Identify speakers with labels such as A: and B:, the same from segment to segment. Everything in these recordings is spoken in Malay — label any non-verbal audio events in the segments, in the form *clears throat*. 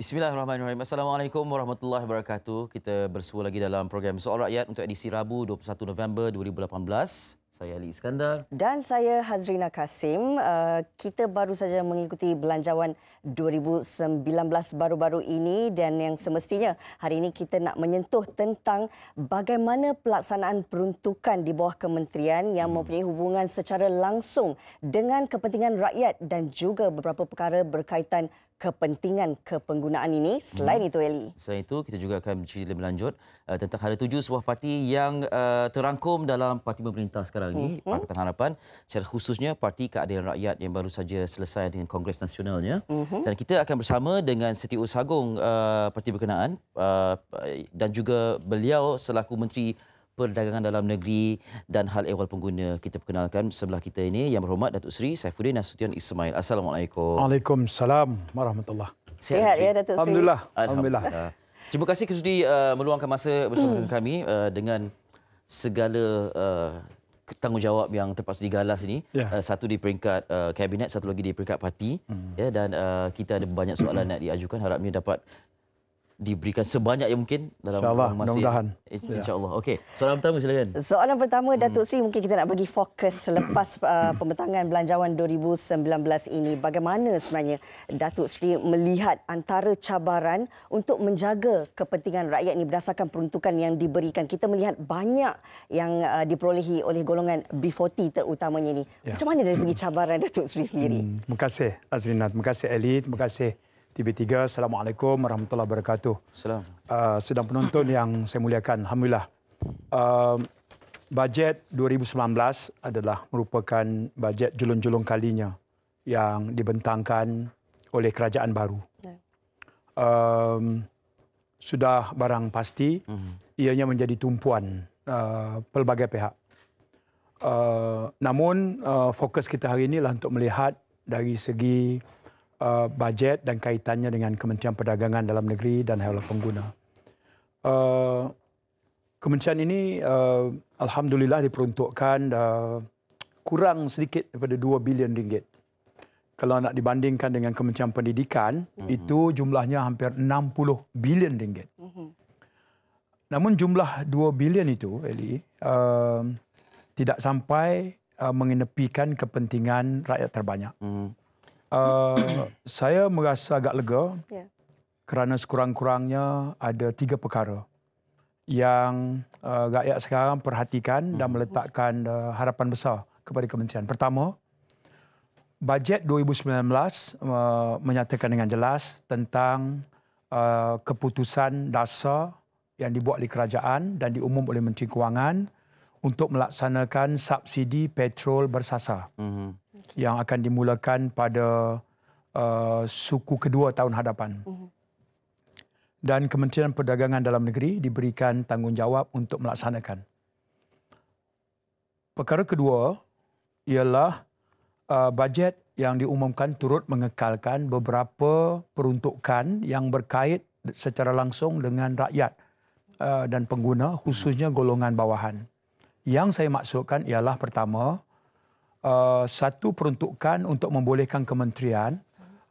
A: Bismillahirrahmanirrahim. Assalamualaikum warahmatullahi wabarakatuh. Kita bersua lagi dalam program Soal Rakyat untuk edisi Rabu 21 November 2018. Saya Ali Iskandar.
B: Dan saya Hazrina Kasim. Uh, kita baru saja mengikuti belanjawan 2019 baru-baru ini dan yang semestinya hari ini kita nak menyentuh tentang bagaimana pelaksanaan peruntukan di bawah kementerian yang hmm. mempunyai hubungan secara langsung dengan kepentingan rakyat dan juga beberapa perkara berkaitan kepentingan kepenggunaan ini selain hmm. itu Eli.
A: Selain itu kita juga akan bercerita lebih lanjut uh, tentang hala tujuh sebuah parti yang uh, terangkum dalam parti pemerintah sekarang ini hmm. Pakatan Harapan secara khususnya Parti Keadilan Rakyat yang baru saja selesai dengan Kongres Nasionalnya hmm. dan kita akan bersama dengan Setiausaha Agong uh, eh, Parti Berkenaan uh, dan juga beliau selaku Menteri perdagangan dalam negeri dan hal ehwal pengguna. Kita perkenalkan sebelah kita ini yang berhormat Datuk Seri Saifuddin Nasution Ismail. Assalamualaikum.
C: Waalaikumsalam. Warahmatullah.
A: Sihat ya
B: Datuk Seri. Alhamdulillah. Alhamdulillah. Ah.
A: Terima kasih kerana uh, meluangkan masa bersama hmm. dengan kami uh, dengan segala uh, tanggungjawab yang terpaksa digalas ini yeah. Ya. uh, satu di peringkat uh, kabinet satu lagi di peringkat parti hmm. ya dan uh, kita ada banyak soalan nak diajukan harapnya dapat diberikan sebanyak yang mungkin dalam InsyaAllah, masa mudah-mudahan. Ya. InsyaAllah. Okey, soalan pertama silakan.
B: Soalan pertama, Datuk Sri, mungkin kita nak bagi fokus selepas *clears throat* uh, pembentangan belanjawan 2019 ini. Bagaimana sebenarnya Datuk Sri melihat antara cabaran untuk menjaga kepentingan rakyat ini berdasarkan peruntukan yang diberikan? Kita melihat banyak yang uh, diperolehi oleh golongan B40 terutamanya ini. Ya. Macam mana dari segi cabaran Datuk Sri sendiri?
C: Hmm, terima kasih, Azrinat. Terima kasih, Elit. Terima kasih TV3. Assalamualaikum warahmatullahi wabarakatuh. Assalamualaikum. Uh, sedang penonton *coughs* yang saya muliakan. Alhamdulillah. Uh, bajet 2019 adalah merupakan bajet julung-julung kalinya yang dibentangkan oleh kerajaan baru. Ya. Um, sudah barang pasti mhm. ianya menjadi tumpuan uh, pelbagai pihak. Uh, namun uh, fokus kita hari ini adalah untuk melihat dari segi Uh, bajet dan kaitannya dengan Kementerian Perdagangan Dalam Negeri dan Hewan Pengguna. Uh, kementerian ini uh, alhamdulillah diperuntukkan uh, kurang sedikit daripada 2 bilion ringgit. Kalau nak dibandingkan dengan Kementerian Pendidikan, uh-huh. itu jumlahnya hampir 60 bilion ringgit. Uh-huh. Namun jumlah 2 bilion itu, Eli, uh, tidak sampai uh, mengenepikan kepentingan rakyat terbanyak. Uh-huh. Uh, *coughs* saya merasa agak lega yeah. kerana sekurang-kurangnya ada tiga perkara yang uh, rakyat sekarang perhatikan hmm. dan meletakkan uh, harapan besar kepada kementerian. Pertama, bajet 2019 uh, menyatakan dengan jelas tentang uh, keputusan dasar yang dibuat oleh kerajaan dan diumum oleh Menteri Kewangan untuk melaksanakan subsidi petrol bersasar. Hmm yang akan dimulakan pada uh, suku kedua tahun hadapan. Mhm. Dan Kementerian Perdagangan Dalam Negeri diberikan tanggungjawab untuk melaksanakan. Perkara kedua ialah uh, bajet yang diumumkan turut mengekalkan beberapa peruntukan yang berkait secara langsung dengan rakyat uh, dan pengguna khususnya golongan bawahan. Yang saya maksudkan ialah pertama, uh, satu peruntukan untuk membolehkan kementerian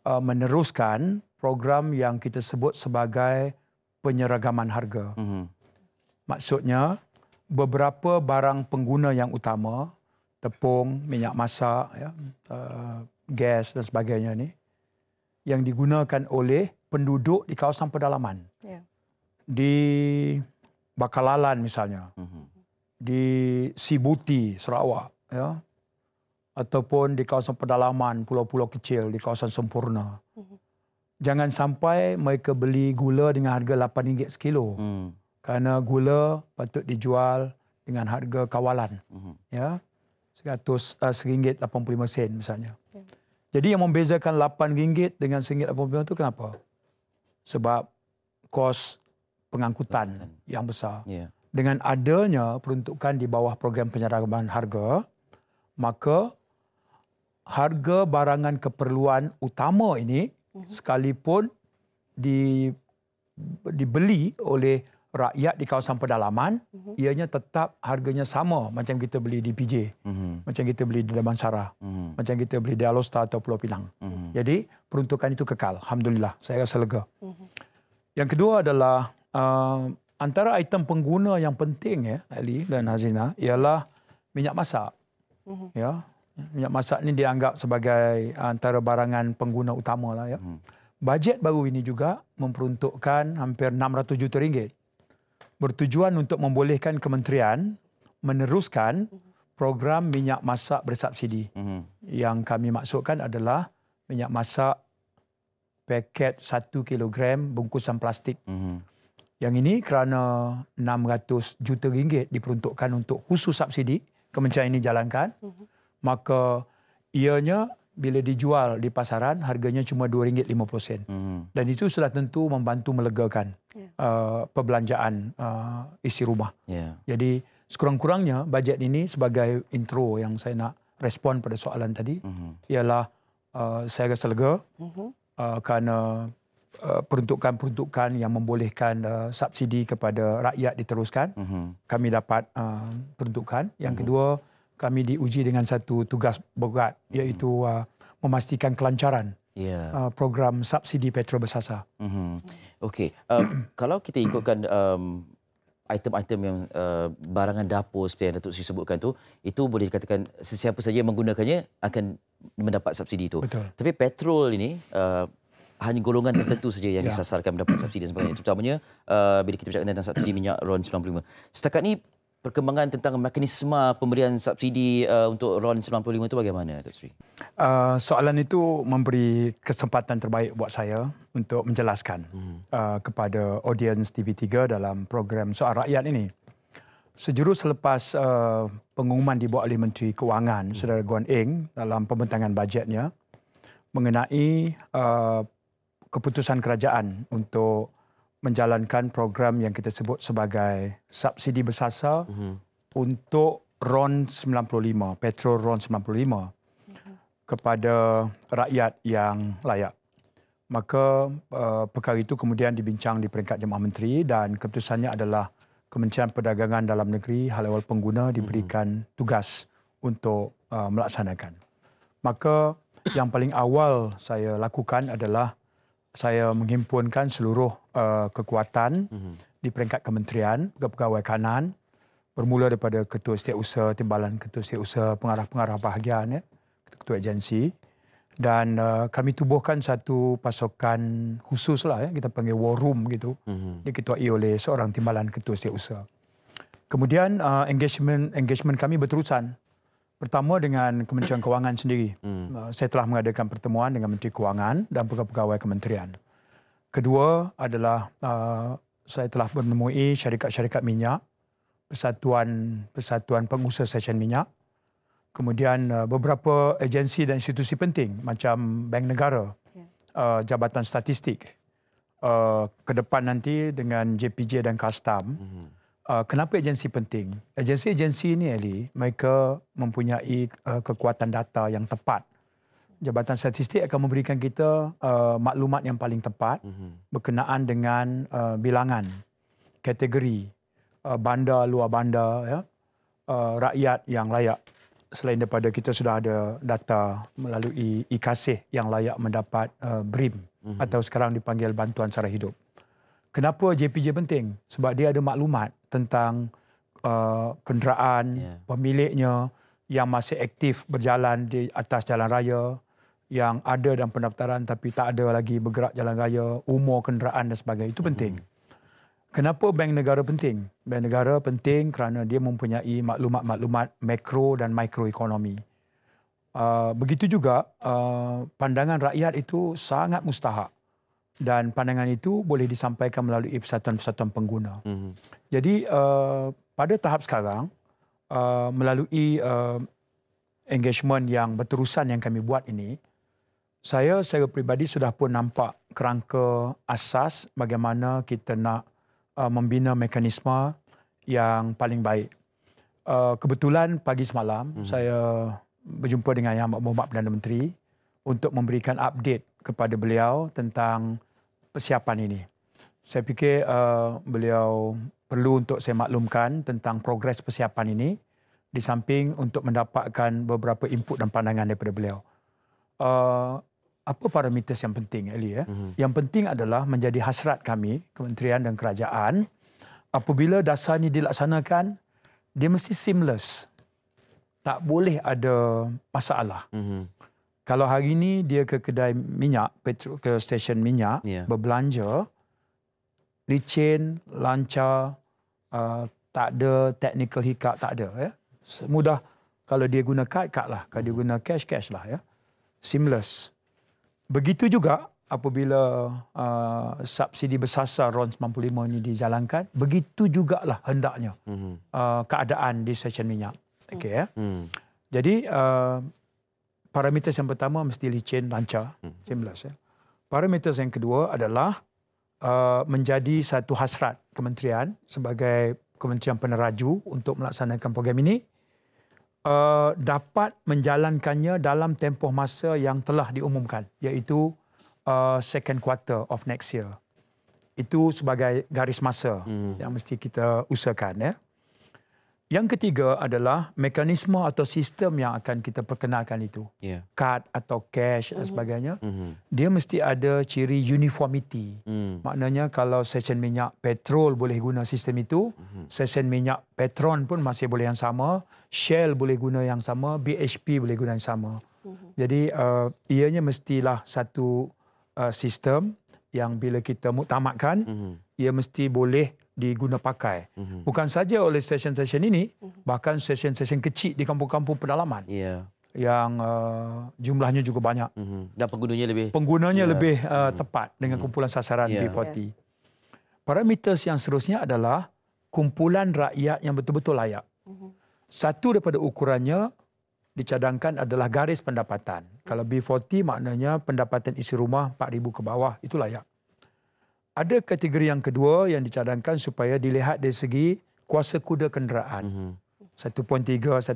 C: uh, meneruskan program yang kita sebut sebagai penyeragaman harga. Uh-huh. Maksudnya beberapa barang pengguna yang utama tepung, minyak masak, ya, uh, gas dan sebagainya ini yang digunakan oleh penduduk di kawasan pedalaman. Yeah. Di Bakalalan misalnya. Uh-huh. Di Sibuti, Sarawak, ya, ataupun di kawasan pedalaman, pulau-pulau kecil di kawasan sempurna. Mhm. Jangan sampai mereka beli gula dengan harga RM8 sekilo. Mm. Kerana gula patut dijual dengan harga kawalan. hmm Ya. RM100 uh, 85 sen misalnya. Yeah. Jadi yang membezakan RM8 dengan RM85 itu kenapa? Sebab kos pengangkutan yang besar. Yeah. Dengan adanya peruntukan di bawah program penyerahan harga, maka harga barangan keperluan utama ini mhm. sekalipun di, dibeli oleh rakyat di kawasan pedalaman uh-huh. ianya tetap harganya sama macam kita beli di PJ uh-huh. Mhm. macam kita beli di Damansara uh-huh. macam kita beli di Alostar atau Pulau Pinang uh-huh. jadi peruntukan itu kekal alhamdulillah saya rasa lega uh-huh. yang kedua adalah uh, antara item pengguna yang penting ya Ali dan Hazina ialah minyak masak uh-huh. ya minyak masak ini dianggap sebagai antara barangan pengguna utama lah ya. Hmm. Bajet baru ini juga memperuntukkan hampir 600 juta ringgit bertujuan untuk membolehkan kementerian meneruskan program minyak masak bersubsidi. Hmm. Yang kami maksudkan adalah minyak masak paket 1 kilogram bungkusan plastik. Hmm. Yang ini kerana 600 juta ringgit diperuntukkan untuk khusus subsidi kementerian ini jalankan. Hmm maka ianya bila dijual di pasaran harganya cuma RM2.50 mm -hmm. dan itu sudah tentu membantu melegakan yeah. Ya. uh, perbelanjaan uh, isi rumah. Yeah. Jadi sekurang-kurangnya bajet ini sebagai intro yang saya nak respon pada soalan tadi mm -hmm. ialah uh, saya rasa lega mm -hmm. uh, kerana peruntukan-peruntukan uh, yang membolehkan uh, subsidi kepada rakyat diteruskan mm -hmm. kami dapat uh, peruntukan. Yang mm -hmm. kedua kami diuji dengan satu tugas berat hmm. iaitu hmm. uh, memastikan kelancaran yeah. uh, program subsidi petrol bersasa.
A: Mm-hmm. Okey, um, *coughs* kalau kita ikutkan um, item-item yang uh, barangan dapur seperti yang Datuk Sri sebutkan tu, itu boleh dikatakan sesiapa saja yang menggunakannya akan mendapat subsidi itu. Betul. Tapi petrol ini uh, hanya golongan tertentu saja yang yeah. disasarkan mendapat subsidi dan sebagainya. Terutamanya uh, bila kita bercakap tentang subsidi minyak RON 95. Setakat ini perkembangan tentang mekanisme pemberian subsidi uh, untuk RON 95 itu bagaimana Dr. Sri?
C: Uh, soalan itu memberi kesempatan terbaik buat saya untuk menjelaskan hmm. uh, kepada audiens TV3 dalam program Soal Rakyat ini. Sejurus selepas uh, pengumuman dibuat oleh Menteri Keuangan hmm. Saudara Guan Eng dalam pembentangan bajetnya mengenai uh, keputusan kerajaan untuk menjalankan program yang kita sebut sebagai subsidi bersasar uh-huh. Mhm. untuk RON 95, petrol RON 95 uh-huh. kepada rakyat yang layak. Maka uh, perkara itu kemudian dibincang di peringkat jemaah menteri dan keputusannya adalah Kementerian Perdagangan Dalam Negeri hal ehwal pengguna mhm. diberikan uh-huh. tugas untuk uh, melaksanakan. Maka yang paling awal saya lakukan adalah saya menghimpunkan seluruh uh, kekuatan mm-hmm. di peringkat kementerian, pegawai kanan, bermula daripada ketua setiausaha, timbalan ketua setiausaha, pengarah-pengarah bahagian, ya, ketua agensi. Dan uh, kami tubuhkan satu pasukan khusus, lah, ya, kita panggil war room, gitu, mm-hmm. diketuai oleh seorang timbalan ketua setiausaha. Kemudian uh, engagement engagement kami berterusan. Pertama dengan Kementerian Kewangan sendiri. *coughs* Hmm. Uh, saya telah mengadakan pertemuan dengan Menteri Kewangan dan pegawai-pegawai kementerian. Kedua adalah uh, saya telah menemui syarikat-syarikat minyak, persatuan-persatuan pengusaha sesen minyak, kemudian uh, beberapa agensi dan institusi penting macam Bank Negara, ya. uh, Jabatan Statistik, uh, ke depan nanti dengan JPJ dan Kastam. Hmm uh, kenapa agensi penting? Agensi-agensi ini, Eli, mereka mempunyai uh, kekuatan data yang tepat. Jabatan Statistik akan memberikan kita uh, maklumat yang paling tepat mhm. berkenaan dengan uh, bilangan, kategori, uh, bandar, luar bandar, ya, uh, rakyat yang layak. Selain daripada kita sudah ada data melalui IKASIH yang layak mendapat uh, BRIM uhum. atau sekarang dipanggil Bantuan cara Hidup kenapa JPJ penting? Sebab dia ada maklumat tentang uh, kenderaan yeah. pemiliknya yang masih aktif berjalan di atas jalan raya, yang ada dalam pendaftaran tapi tak ada lagi bergerak jalan raya, umur kenderaan dan sebagainya. Itu penting. Mm-hmm. Kenapa bank negara penting? Bank negara penting kerana dia mempunyai maklumat-maklumat makro dan mikroekonomi. Uh, begitu juga uh, pandangan rakyat itu sangat mustahak dan pandangan itu boleh disampaikan melalui persatuan-persatuan pengguna. Mm-hmm. Jadi uh, pada tahap sekarang uh, melalui uh, engagement yang berterusan yang kami buat ini, saya secara pribadi sudah pun nampak kerangka asas bagaimana kita nak uh, membina mekanisme yang paling baik. Uh, kebetulan pagi semalam mm-hmm. saya berjumpa dengan Yang Amat Berhormat Perdana Menteri untuk memberikan update kepada beliau tentang persiapan ini. Saya fikir uh, beliau perlu untuk saya maklumkan tentang progres persiapan ini di samping untuk mendapatkan beberapa input dan pandangan daripada beliau. Uh, apa parameter yang penting, Eli? Ya? Mm-hmm. Yang penting adalah menjadi hasrat kami, kementerian dan kerajaan, apabila dasar ini dilaksanakan, dia mesti seamless. Tak boleh ada masalah. Mm-hmm kalau hari ini dia ke kedai minyak petrol ke stesen minyak yeah. berbelanja licin lancar uh, tak ada technical hiccup tak ada ya mudah kalau dia guna kad kad lah kalau dia guna cash cash lah ya seamless begitu juga apabila uh, subsidi bersasar RON 95 ini dijalankan begitu juga lah hendaknya mm-hmm. uh, keadaan di stesen minyak okey ya mm. jadi uh, parameter yang pertama mesti licin, lancar, hmm. seamless. Ya. Parameter yang kedua adalah uh, menjadi satu hasrat kementerian sebagai kementerian peneraju untuk melaksanakan program ini uh, dapat menjalankannya dalam tempoh masa yang telah diumumkan iaitu uh, second quarter of next year. Itu sebagai garis masa hmm. yang mesti kita usahakan. Ya. Yang ketiga adalah mekanisme atau sistem yang akan kita perkenalkan itu. Yeah. Card atau cash dan mhm. sebagainya. Mm-hmm. Dia mesti ada ciri uniformity. Mm. Maknanya kalau sesen minyak petrol boleh guna sistem itu, mm-hmm. sesen minyak petron pun masih boleh yang sama, Shell boleh guna yang sama, BHP boleh guna yang sama. Mm-hmm. Jadi uh, ianya mestilah satu uh, sistem yang bila kita muktamadkan, mm-hmm. ia mesti boleh diguna pakai. Mm-hmm. Bukan saja oleh stesen-stesen ini, mhm. bahkan stesen-stesen kecil di kampung-kampung pedalaman. Yeah. Yang uh, jumlahnya juga banyak. Mm-hmm. Dan penggunanya lebih... Penggunanya yeah. lebih uh, mm-hmm. tepat dengan mm-hmm. kumpulan sasaran yeah. B40. Yeah. Parameter yang seterusnya adalah kumpulan rakyat yang betul-betul layak. Mm-hmm. Satu daripada ukurannya dicadangkan adalah garis pendapatan. Mm-hmm. Kalau B40 maknanya pendapatan isi rumah 4000 ke bawah itu layak ada kategori yang kedua yang dicadangkan supaya dilihat dari segi kuasa kuda kenderaan. Mm-hmm. 1.3, 1.5.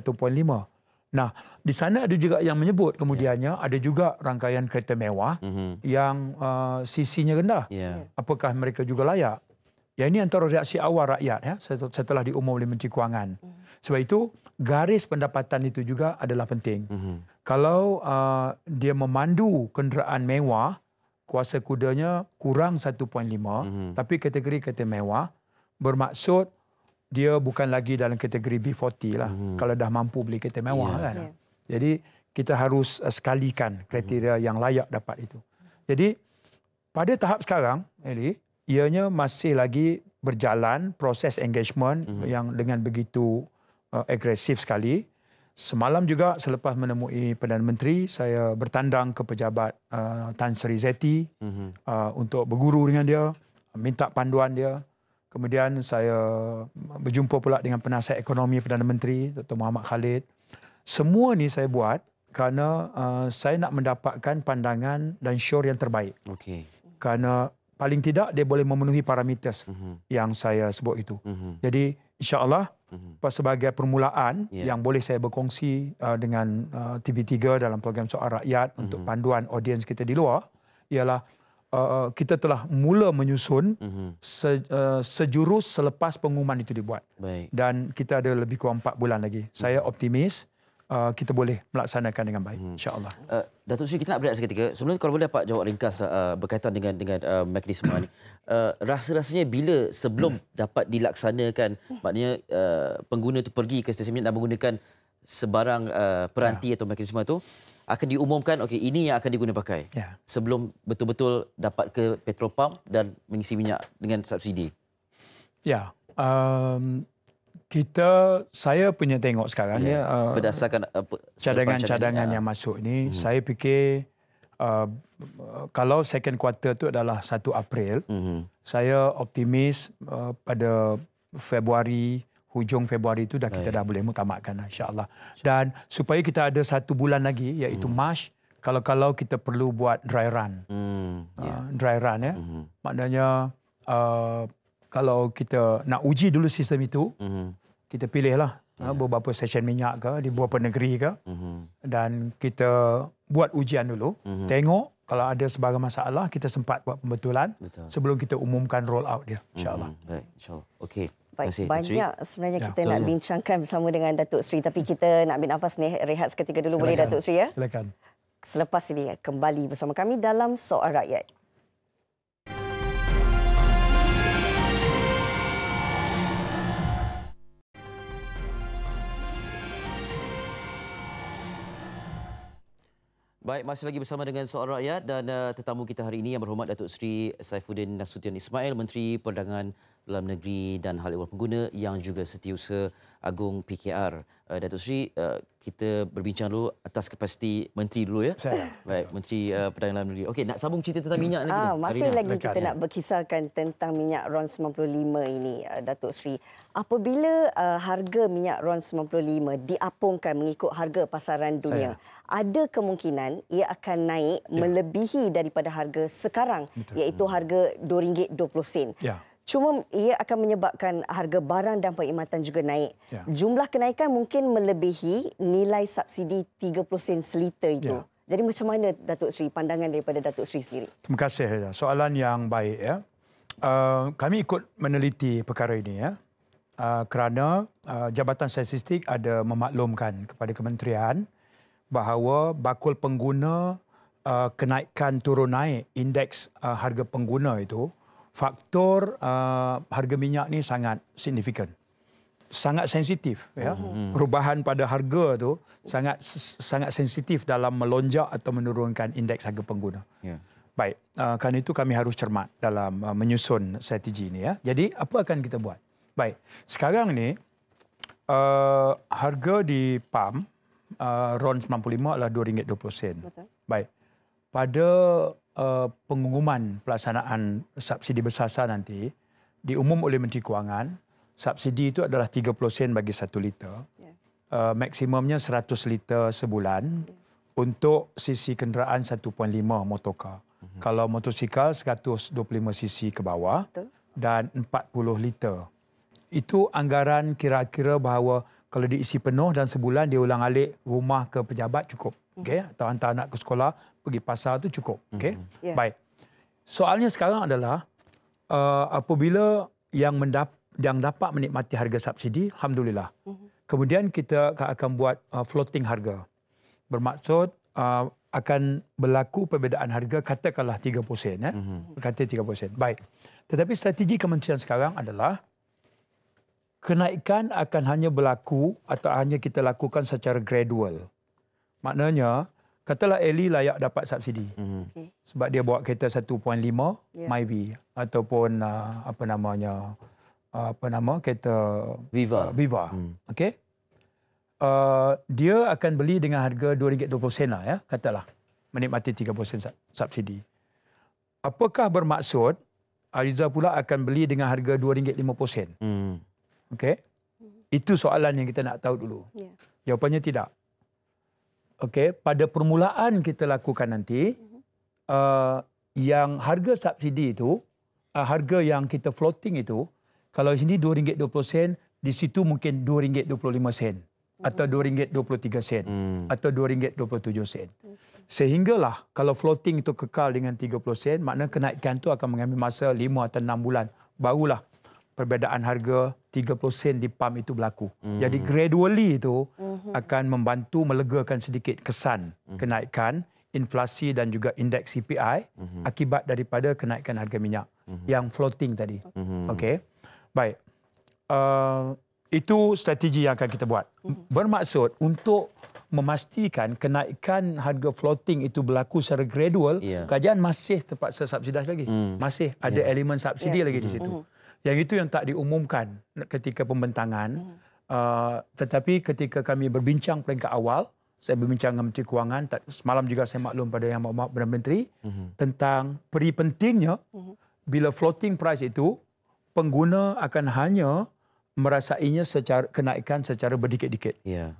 C: Nah, di sana ada juga yang menyebut kemudiannya yeah. ada juga rangkaian kereta mewah mm-hmm. yang uh, sisinya rendah. Yeah. Apakah mereka juga layak? Ya ini antara reaksi awal rakyat ya setelah diumum oleh Menteri Kewangan. Mhm. Sebab itu garis pendapatan itu juga adalah penting. Mm-hmm. Kalau uh, dia memandu kenderaan mewah kuasa kudanya kurang 1.5 mm-hmm. tapi kategori kata mewah bermaksud dia bukan lagi dalam kategori B40 lah mm-hmm. kalau dah mampu beli kereta mewah yeah. kan. Yeah. Jadi kita harus uh, sekalikan kriteria mm-hmm. yang layak dapat itu. Jadi pada tahap sekarang ini ianya masih lagi berjalan proses engagement mm-hmm. yang dengan begitu uh, agresif sekali. Semalam juga selepas menemui Perdana Menteri, saya bertandang ke pejabat uh, Tan Sri Zeti mm-hmm. uh, untuk berguru dengan dia, minta panduan dia. Kemudian saya berjumpa pula dengan penasihat ekonomi Perdana Menteri, Dr. Muhammad Khalid. Semua ni saya buat kerana uh, saya nak mendapatkan pandangan dan syur yang terbaik. Okay. Kerana paling tidak dia boleh memenuhi parameter mm-hmm. yang saya sebut itu. Mm-hmm. Jadi insyaAllah... Allah mm-hmm. sebagai permulaan yeah. yang boleh saya berkongsi uh, dengan uh, TV3 dalam program Soal Rakyat mm-hmm. untuk panduan audiens kita di luar ialah uh, uh kita telah mula menyusun mm-hmm. se, uh, sejurus selepas pengumuman itu dibuat. Baik. Dan kita ada lebih kurang 4 bulan lagi. Mm-hmm. Saya mhm. optimis uh, uh, kita boleh melaksanakan dengan baik hmm. insyaallah.
A: Uh, Datuk Sri kita nak berehat seketika. Sebelum kalau boleh dapat jawab ringkas uh, berkaitan dengan dengan uh, mekanisme ini. Uh, rasa-rasanya bila sebelum *coughs* dapat dilaksanakan maknanya uh, pengguna itu pergi ke stesen minyak dan menggunakan sebarang uh, peranti yeah. atau mekanisme itu, akan diumumkan okay, ini yang akan digunakan pakai. Yeah. Sebelum betul-betul dapat ke petrol pump dan mengisi minyak dengan subsidi.
C: Ya. Yeah. Um kita saya punya tengok sekarang ya, eh, eh, ya uh, berdasarkan
A: cadangan-cadangan yang
C: masuk ni hmm. saya fikir uh, kalau second quarter tu adalah 1 April hmm. saya optimis uh, pada Februari hujung Februari itu dah kita Baik. dah boleh mutamakkan insyaallah dan supaya kita ada satu bulan lagi iaitu hmm. March kalau kalau kita perlu buat dry run
D: hmm.
C: yeah. Ya. dry run ya hmm. maknanya uh, kalau kita nak uji dulu sistem itu hmm kita pilihlah yeah. ha, ya. beberapa stesen minyak ke di beberapa negeri ke mm-hmm. dan kita buat ujian dulu mm-hmm. tengok kalau ada sebarang masalah kita sempat buat pembetulan Betul. sebelum kita umumkan roll out dia mhm. insyaallah mm-hmm. baik insyaallah okey
B: Baik, Masih, banyak Datuk sebenarnya ya. kita nak ya. bincangkan bersama dengan Datuk Sri tapi kita nak ambil nafas ni rehat seketika dulu Silakan. boleh Datuk Sri ya? Silakan. Selepas ini kembali bersama kami dalam Soal Rakyat.
A: Baik, masih lagi bersama dengan Soal Rakyat dan uh, tetamu kita hari ini yang berhormat Datuk Seri Saifuddin Nasution Ismail, Menteri Perdagangan dalam negeri dan hal ehwal pengguna yang juga setiausaha agung PKR uh, eh, Datuk Sri uh, eh, kita berbincang dulu atas kapasiti menteri dulu ya. Saya. Baik, menteri uh, eh, Perdagangan dalam negeri. Okey, nak sambung cerita tentang minyak lagi. Ah, masih lagi Lekat, kita ya. nak
B: berkisarkan tentang minyak RON 95 ini uh, Datuk Sri. Apabila uh, harga minyak RON 95 diapungkan mengikut harga pasaran dunia, Saya. ada kemungkinan ia akan naik ya. melebihi daripada harga sekarang Betul. iaitu harga RM2.20. Ya. Cuma ia akan menyebabkan harga barang dan perkhidmatan juga naik. Ya. Jumlah kenaikan mungkin melebihi nilai subsidi 30 sen seliter itu. Ya. Jadi macam mana Datuk Seri pandangan daripada Datuk Seri sendiri?
C: Terima kasih. Soalan yang baik ya. Uh, kami ikut meneliti perkara ini ya. Uh, kerana uh, Jabatan Statistik ada memaklumkan kepada kementerian bahawa bakul pengguna uh, kenaikan turun naik indeks uh, harga pengguna itu faktor uh, harga minyak ni sangat signifikan sangat sensitif ya mhm. perubahan pada harga tu sangat sangat sensitif dalam melonjak atau menurunkan indeks harga pengguna ya baik uh, kerana itu kami harus cermat dalam uh, menyusun strategi ini ya jadi apa akan kita buat baik sekarang ni uh, harga di pam uh, RON 95 adalah 2 ringgit 20 sen baik pada uh, pengumuman pelaksanaan subsidi bersasar nanti diumum oleh Menteri Kewangan. Subsidi itu adalah 30 sen bagi 1 liter. Yeah. Ya. Uh, maksimumnya 100 liter sebulan yeah. untuk sisi kenderaan 1.5 motorcar. Mm-hmm. Kalau motosikal 125 cc ke bawah Betul. dan 40 liter. Itu anggaran kira-kira bahawa kalau diisi penuh dan sebulan dia ulang-alik rumah ke pejabat cukup. Mhm. Okay? Atau hantar anak ke sekolah pergi pasar itu cukup. Okay? Mm-hmm. Yeah. Ya. Baik. Soalnya sekarang adalah uh, apabila yang mendap yang dapat menikmati harga subsidi, alhamdulillah. Mm-hmm. Kemudian kita akan buat uh, floating harga. Bermaksud uh, akan berlaku perbezaan harga katakanlah 30 sen eh. Mm-hmm. Kata 30 sen. Baik. Tetapi strategi kementerian sekarang adalah kenaikan akan hanya berlaku atau hanya kita lakukan secara gradual. Maknanya katalah Ellie layak dapat subsidi. Mm-hmm. Okay. Sebab dia bawa kereta 1.5 yeah. Myvi ataupun uh, apa namanya uh, apa nama kereta Viva. Uh, Viva. Mm. Okey. Uh, dia akan beli dengan harga RM2.20 lah ya, katalah. Menikmati 30 sen subsidi. Apakah bermaksud Ariza pula akan beli dengan harga RM2.50? Mm. Okey. Hmm. Itu soalan yang kita nak tahu dulu. Yeah. Jawapannya tidak. Okey, pada permulaan kita lakukan nanti, uh, yang harga subsidi itu, uh, harga yang kita floating itu, kalau di sini RM2.20, di situ mungkin RM2.25 atau mhm. RM2.23 sen hmm. atau RM2.27 sen. Mhm. Sehinggalah kalau floating itu kekal dengan 30 sen, maknanya kenaikan itu akan mengambil masa 5 atau 6 bulan. Barulah perbezaan harga 30 sen di pam itu berlaku. Mm. Jadi gradually itu mm-hmm. akan membantu melegakan sedikit kesan mm-hmm. kenaikan inflasi dan juga indeks CPI mm-hmm. akibat daripada kenaikan harga minyak mm-hmm. yang floating tadi. Mm-hmm. Okey. Baik. Uh, itu strategi yang akan kita buat. Hmm. Bermaksud untuk memastikan kenaikan harga floating itu berlaku secara gradual, yeah. kajian masih terpaksa subsidize lagi. Mm. Masih ada yeah. elemen subsidi yeah. lagi di situ. Mm-hmm. Yang itu yang tak diumumkan ketika pembentangan. Hmm. Uh, tetapi ketika kami berbincang peringkat awal, saya berbincang dengan Menteri Kewangan, semalam juga saya maklum pada Yang Mahmud Perdana Menteri, hmm. tentang peri pentingnya hmm. bila floating price itu, pengguna akan hanya merasainya secara kenaikan secara berdikit-dikit. Ya. Yeah.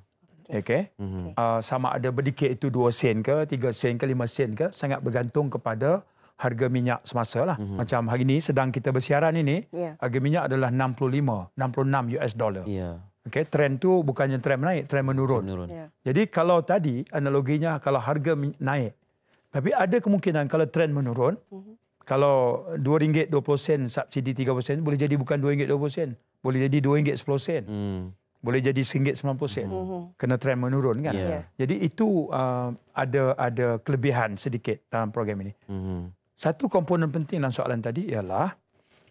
C: Okey. Okay. Hmm. Uh, sama ada berdikit itu 2 sen ke, 3 sen ke, 5 sen ke, sangat bergantung kepada harga minyak semasa lah. Mm-hmm. Macam hari ini sedang kita bersiaran ini, yeah. harga minyak adalah 65, 66 US dollar. Yeah. Okay, trend tu bukannya trend naik, trend menurun. menurun. Yeah. Jadi kalau tadi analoginya kalau harga naik, tapi ada kemungkinan kalau trend menurun, mm-hmm. kalau RM2.20 subsidi 3% boleh jadi bukan RM2.20, boleh jadi RM2.10. Mm. Boleh jadi RM1.90. Mm-hmm. Kena trend menurun kan. Yeah. Ya. Jadi itu uh, ada ada kelebihan sedikit dalam program ini. hmm satu komponen penting dalam soalan tadi ialah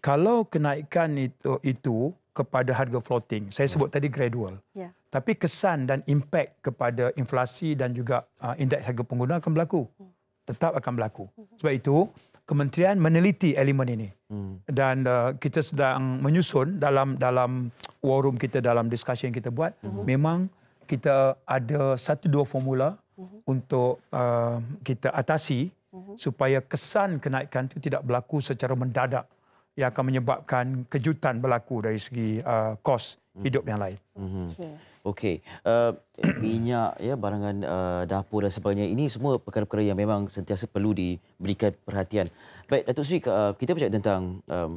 C: kalau kenaikan itu, itu kepada harga floating, saya sebut tadi gradual. Yeah. Tapi kesan dan impak kepada inflasi dan juga uh, indeks harga pengguna akan berlaku. Hmm. Tetap akan berlaku. Sebab itu, kementerian meneliti elemen ini. Hmm. Dan uh, kita sedang menyusun dalam dalam war room kita, dalam discussion yang kita buat. Hmm. Memang kita ada satu dua formula hmm. untuk uh, kita atasi supaya kesan kenaikan itu tidak berlaku secara mendadak yang akan menyebabkan kejutan berlaku dari segi uh, kos hmm. hidup yang lain.
A: Mm-hmm. Okey. Okay. Uh, *coughs* minyak ya barangan uh, dapur dan sebagainya ini semua perkara-perkara yang memang sentiasa perlu diberikan perhatian. Baik Datuk Sri uh, kita bercakap tentang um,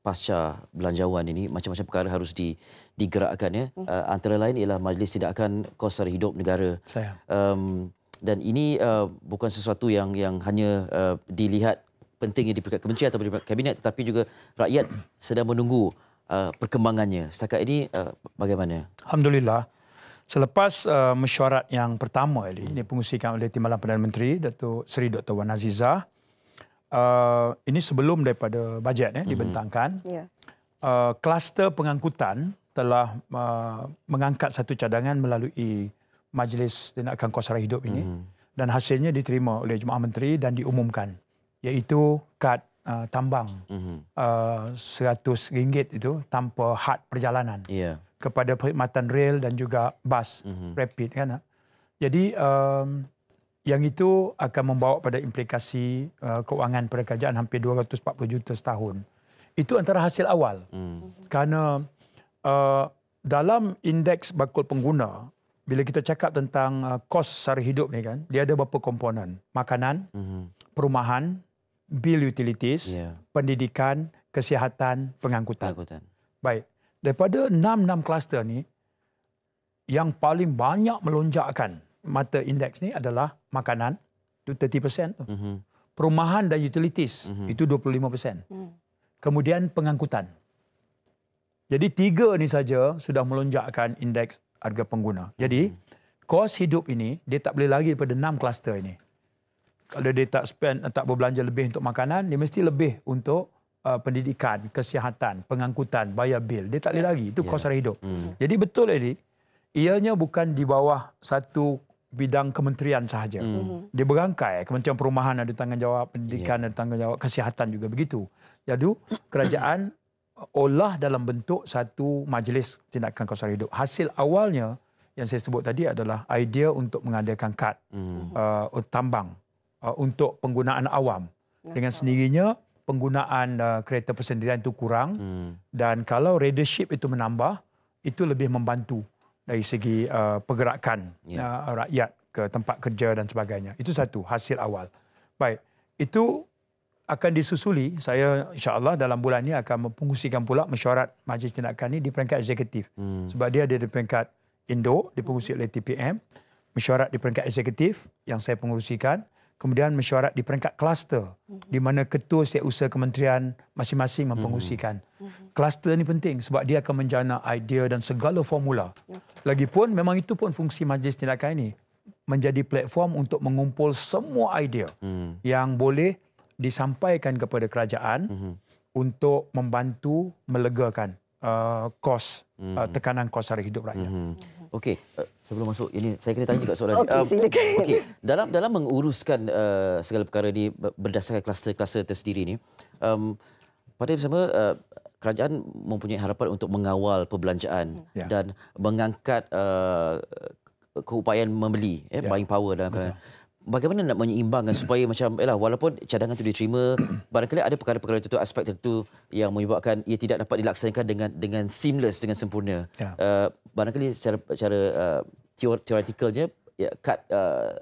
A: pasca belanjawan ini macam-macam perkara harus di digerakkan ya. Hmm. Uh, antara lain ialah majlis tindakan kos sara hidup negara. Saya. Um, dan ini uh, bukan sesuatu yang yang hanya uh, dilihat pentingnya di peringkat kementerian atau di peringkat kabinet tetapi juga rakyat *clears throat* sedang menunggu uh, perkembangannya setakat ini uh, bagaimana
C: alhamdulillah selepas uh, mesyuarat yang pertama ini hmm. dipengusikan oleh timbalan perdana menteri Datuk Seri Dr Wan Azizah Uh, ini sebelum daripada bajet eh, mhm. dibentangkan. Ya. Uh, kluster hmm yeah. uh, pengangkutan telah uh, mengangkat satu cadangan melalui majlis tindakan kuasa hidup ini mm-hmm. dan hasilnya diterima oleh jemaah menteri dan diumumkan iaitu kad uh, tambang mm-hmm. uh, itu tanpa had perjalanan yeah. kepada perkhidmatan rail dan juga bas mm-hmm. rapid kan jadi um, yang itu akan membawa pada implikasi uh, kewangan pada kerajaan hampir 240 juta setahun. Itu antara hasil awal. Mm. Kerana uh, dalam indeks bakul pengguna bila kita cakap tentang uh, kos sara hidup ni kan, dia ada beberapa komponen. Makanan, mm-hmm. perumahan, bil utilities, yeah. pendidikan, kesihatan, pengangkutan. pengangkutan. Baik. Daripada enam-enam kluster ni, yang paling banyak melonjakkan mata indeks ni adalah makanan, itu 30%. Mm-hmm. Perumahan dan utilities, mm-hmm. itu 25%. Mm. Kemudian pengangkutan. Jadi tiga ni saja sudah melonjakkan indeks harga pengguna. Jadi, kos hidup ini dia tak boleh lari daripada enam kluster ini. Kalau dia tak spend tak berbelanja lebih untuk makanan, dia mesti lebih untuk uh, pendidikan, kesihatan, pengangkutan, bayar bil. Dia tak boleh lari. Itu kos yeah. hidup. Mm. Jadi betul ini, ianya bukan di bawah satu bidang kementerian sahaja. Mm. Dia berangkai. Kementerian Perumahan ada tanggungjawab, pendidikan yeah. ada tanggungjawab, kesihatan juga begitu. Jadi kerajaan olah dalam bentuk satu majlis tindakan kawasan hidup. Hasil awalnya yang saya sebut tadi adalah idea untuk mengadakan kad hmm. uh, tambang uh, untuk penggunaan awam. Dengan sendirinya penggunaan uh, kereta persendirian itu kurang hmm. dan kalau ridership itu menambah, itu lebih membantu dari segi uh, pergerakan yeah. uh, rakyat ke tempat kerja dan sebagainya. Itu satu hasil awal. Baik, itu akan disusuli saya insyaallah dalam bulan ini akan mempengusikan pula mesyuarat majlis tindakan ini di peringkat eksekutif hmm. sebab dia ada di peringkat Indo dipengusi oleh TPM mesyuarat di peringkat eksekutif yang saya pengurusikan kemudian mesyuarat di peringkat kluster hmm. di mana ketua setiap usaha kementerian masing-masing hmm. mempengusikan hmm. kluster ini penting sebab dia akan menjana idea dan segala formula lagipun memang itu pun fungsi majlis tindakan ini menjadi platform untuk mengumpul semua idea hmm. yang boleh disampaikan kepada kerajaan mm-hmm. untuk membantu melegakan uh, kos mm-hmm. uh, tekanan kos sara hidup rakyat.
A: Mm-hmm. Okey, uh, sebelum masuk ini saya kena tanya juga soalan. Okey, um, silakan. Okey, dalam dalam menguruskan uh, segala perkara ini berdasarkan kluster-kluster tersendiri ini, um, pada bersama uh, kerajaan mempunyai harapan untuk mengawal perbelanjaan yeah. dan mengangkat uh, keupayaan membeli, eh, yeah. buying power dalam kerajaan. Betul bagaimana nak menyeimbangkan supaya macam yalah walaupun cadangan itu diterima *clears throat* barangkali ada perkara-perkara tertentu aspek tertentu yang menyebabkan ia tidak dapat dilaksanakan dengan dengan seamless dengan sempurna. Yeah. Uh, barangkali secara secara uh, teoretikalnya ya kad uh,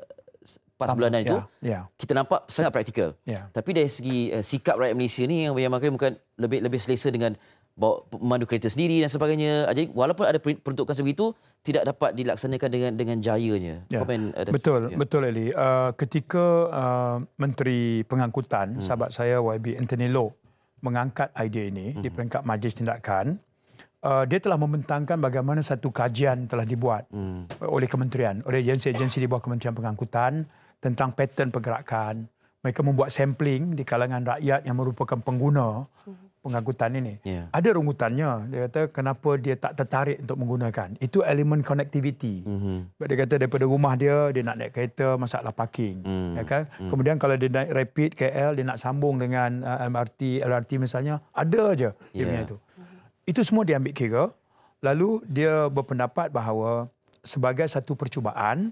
A: pas um, bulanan yeah, itu yeah. Ya. kita nampak sangat praktikal. Yeah. Tapi dari segi uh, sikap rakyat Malaysia ni yang memang mungkin lebih lebih selesa dengan bawa pemandu kereta sendiri dan sebagainya. Ah, jadi walaupun ada peruntukan sebegitu, tidak dapat dilaksanakan dengan dengan jayanya. Ya. Komen, uh, betul, ya.
C: betul Eli. Uh, ketika uh, Menteri Pengangkutan, hmm. sahabat saya YB Anthony Low mengangkat idea ini hmm. di peringkat majlis tindakan, uh, dia telah membentangkan bagaimana satu kajian telah dibuat hmm. oleh kementerian, oleh agensi-agensi di bawah Kementerian Pengangkutan tentang pattern pergerakan. Mereka membuat sampling di kalangan rakyat yang merupakan pengguna hmm pengangkutan ini. Yeah. Ada rungutannya. Dia kata kenapa dia tak tertarik untuk menggunakan. Itu elemen connectivity. Mm-hmm. Dia kata daripada rumah dia, dia nak naik kereta, masalah parking. Mm-hmm. Ya kan? mm-hmm. Kemudian kalau dia naik rapid KL, dia nak sambung dengan uh, MRT, LRT misalnya. Ada je dia yeah. punya ya. itu. Itu semua dia ambil kira. Lalu dia berpendapat bahawa sebagai satu percubaan,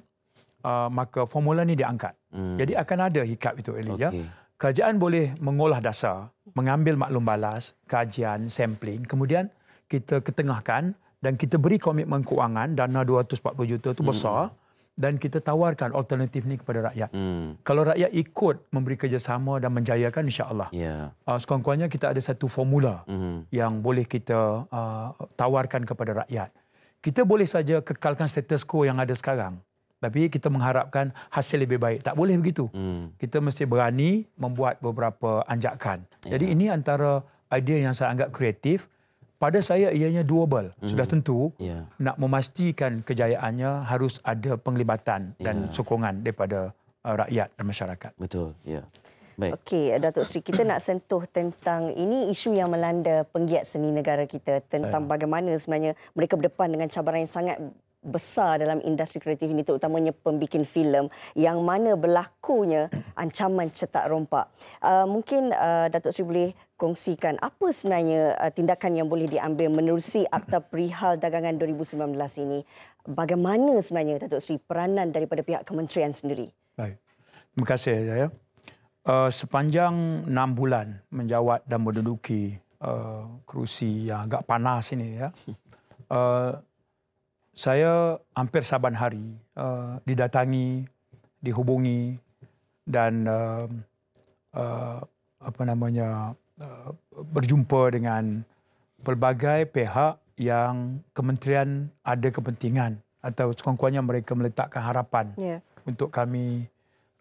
C: uh, maka formula ini diangkat. Mm. Jadi akan ada hikap itu, Elie. Okay. Ya? kerajaan boleh mengolah dasar, mengambil maklum balas, kajian, sampling, kemudian kita ketengahkan dan kita beri komitmen kewangan dana 240 juta itu besar hmm. dan kita tawarkan alternatif ini kepada rakyat. Hmm. Kalau rakyat ikut memberi kerjasama dan menjayakan, insyaAllah. Yeah. Ya. Uh, Sekurang-kurangnya kita ada satu formula hmm. yang boleh kita uh, tawarkan kepada rakyat. Kita boleh saja kekalkan status quo yang ada sekarang tapi kita mengharapkan hasil lebih baik. Tak boleh begitu. Hmm. Kita mesti berani membuat beberapa anjakan. Yeah. Jadi ya. ini antara idea yang saya anggap kreatif. Pada saya ianya doable. Mm -hmm. Sudah tentu yeah. nak memastikan kejayaannya harus ada penglibatan dan ya. sokongan daripada uh, rakyat
A: dan masyarakat. Betul. Ya. Yeah.
B: Okey, eh, Datuk Sri, kita nak sentuh tentang ini isu yang melanda penggiat seni negara kita tentang bagaimana sebenarnya mereka berdepan dengan cabaran yang sangat besar dalam industri kreatif ini terutamanya pembikin filem yang mana berlakunya ancaman cetak rompak. Uh, mungkin uh, Datuk Sri boleh kongsikan apa sebenarnya uh, tindakan yang boleh diambil menerusi Akta Perihal Dagangan 2019 ini. Bagaimana sebenarnya Datuk Sri peranan daripada pihak kementerian sendiri?
D: Baik.
C: Terima kasih Jaya. Uh, sepanjang enam bulan menjawat dan menduduki uh, kerusi yang agak panas ini ya. *laughs* Uh, saya hampir saban hari uh, didatangi, dihubungi dan uh, uh, apa namanya uh, berjumpa dengan pelbagai pihak yang kementerian ada kepentingan atau sekurang-kurangnya mereka meletakkan harapan yeah. untuk kami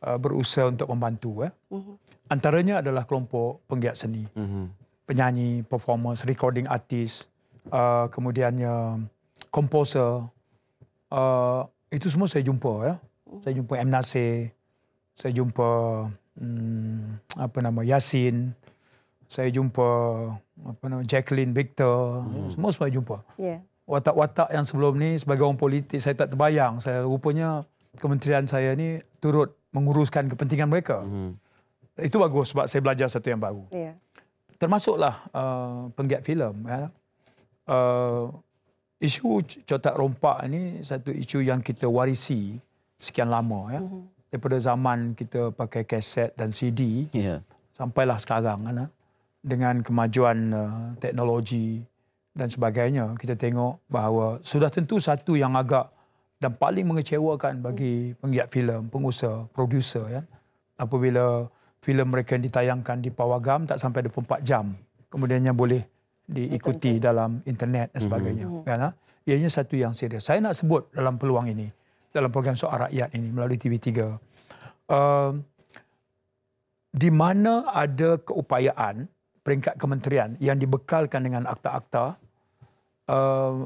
C: uh, berusaha untuk membantu. Eh. Uh-huh. Antaranya adalah kelompok penggiat seni, uh-huh. penyanyi, performance, recording artis, uh, kemudiannya komposer uh, itu semua saya jumpa ya saya jumpa M Nasir saya jumpa hmm, apa nama Yasin saya jumpa apa nama Jacqueline Victor hmm. semua semua saya jumpa yeah. watak-watak yang sebelum ni sebagai orang politik saya tak terbayang saya rupanya kementerian saya ni turut menguruskan kepentingan mereka hmm. itu bagus sebab saya belajar satu yang baru yeah. termasuklah uh, penggiat filem ya. Uh, isu cotak rompak ini satu isu yang kita warisi sekian lama ya mm-hmm. daripada zaman kita pakai kaset dan CD yeah. sampailah sekarang kan dengan kemajuan uh, teknologi dan sebagainya kita tengok bahawa sudah tentu satu yang agak dan paling mengecewakan bagi penggiat filem, pengusaha, produser ya. Apabila filem mereka yang ditayangkan di Pawagam tak sampai 24 jam. Kemudiannya boleh diikuti Betul. dalam internet dan mhm. sebagainya. Mm-hmm. Kan, Ianya satu yang serius. Saya nak sebut dalam peluang ini, dalam program soal rakyat ini melalui TV3. Uh, ehm, di mana ada keupayaan peringkat kementerian yang dibekalkan dengan akta-akta, uh,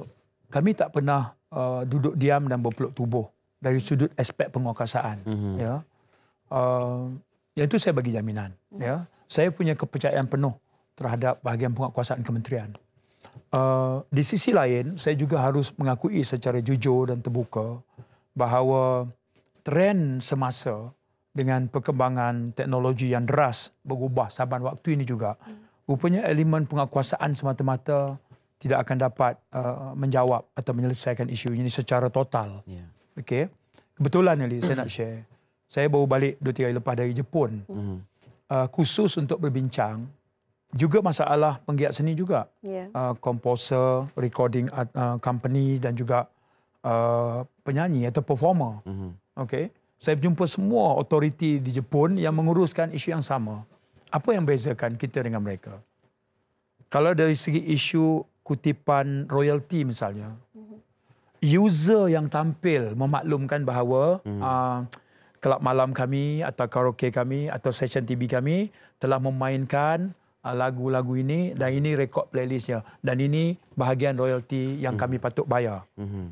C: kami tak pernah uh, duduk diam dan berpeluk tubuh dari sudut aspek penguasaan. Mm-hmm. Ya? Uh, yang itu saya bagi jaminan. Mm-hmm. Ya? Saya punya kepercayaan penuh terhadap bahagian penguatkuasaan kementerian. Uh, di sisi lain, saya juga harus mengakui secara jujur dan terbuka bahawa tren semasa dengan perkembangan teknologi yang deras berubah saban waktu ini juga, rupanya elemen penguatkuasaan semata-mata tidak akan dapat uh, menjawab atau menyelesaikan isu ini secara total. Yeah. Okay. Kebetulan, Ali, saya nak share. Saya baru balik 2-3 hari lepas dari Jepun. Mm -hmm. uh, khusus untuk berbincang juga masalah penggiat seni juga. Ya. Uh, komposer, recording uh, uh company dan juga uh, penyanyi atau performer. Mm-hmm. Okey. Saya jumpa semua otoriti di Jepun yang menguruskan isu yang sama. Apa yang bezakan kita dengan mereka? Kalau dari segi isu kutipan royalty misalnya. Mm-hmm. User yang tampil memaklumkan bahawa mm-hmm. uh, kelab malam kami atau karaoke kami atau session TV kami telah memainkan Uh, lagu-lagu ini dan ini rekod playlistnya dan ini bahagian royalty yang mm. kami patut bayar. Mm.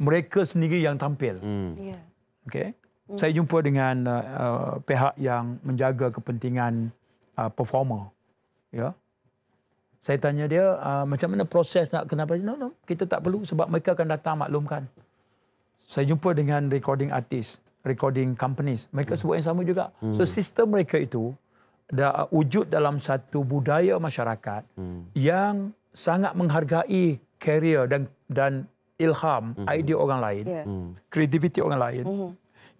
C: Mereka sendiri yang tampil. Mm. Yeah. Okay. Mm. Saya jumpa dengan uh, uh, pihak yang menjaga kepentingan uh, performer. Yeah. Saya tanya dia uh, macam mana proses nak kenapa? No, no, kita tak perlu sebab mereka akan datang maklumkan. Saya jumpa dengan recording artist, recording companies. Mereka mm. sebut yang sama juga. Mm. So hmm. sistem mereka itu dah wujud dalam satu budaya masyarakat hmm. yang sangat menghargai karya dan dan ilham hmm. idea orang lain yeah. hmm. kreativiti orang lain hmm.